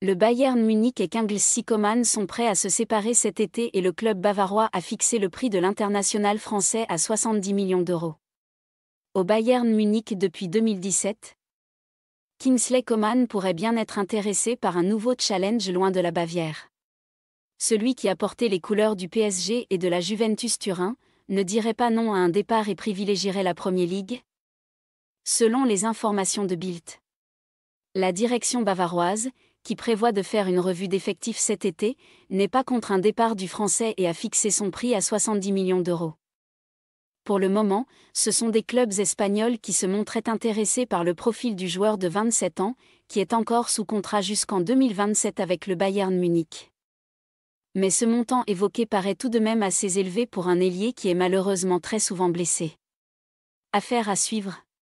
Le Bayern Munich et Kingsley Coman sont prêts à se séparer cet été et le club bavarois a fixé le prix de l'international français à 70 millions d'euros. Au Bayern Munich depuis 2017, Kingsley Coman pourrait bien être intéressé par un nouveau challenge loin de la Bavière. Celui qui a porté les couleurs du PSG et de la Juventus Turin ne dirait pas non à un départ et privilégierait la Premier League Selon les informations de Bild, la direction bavaroise, qui prévoit de faire une revue d'effectifs cet été, n'est pas contre un départ du français et a fixé son prix à 70 millions d'euros. Pour le moment, ce sont des clubs espagnols qui se montraient intéressés par le profil du joueur de 27 ans, qui est encore sous contrat jusqu'en 2027 avec le Bayern Munich. Mais ce montant évoqué paraît tout de même assez élevé pour un ailier qui est malheureusement très souvent blessé. Affaire à suivre.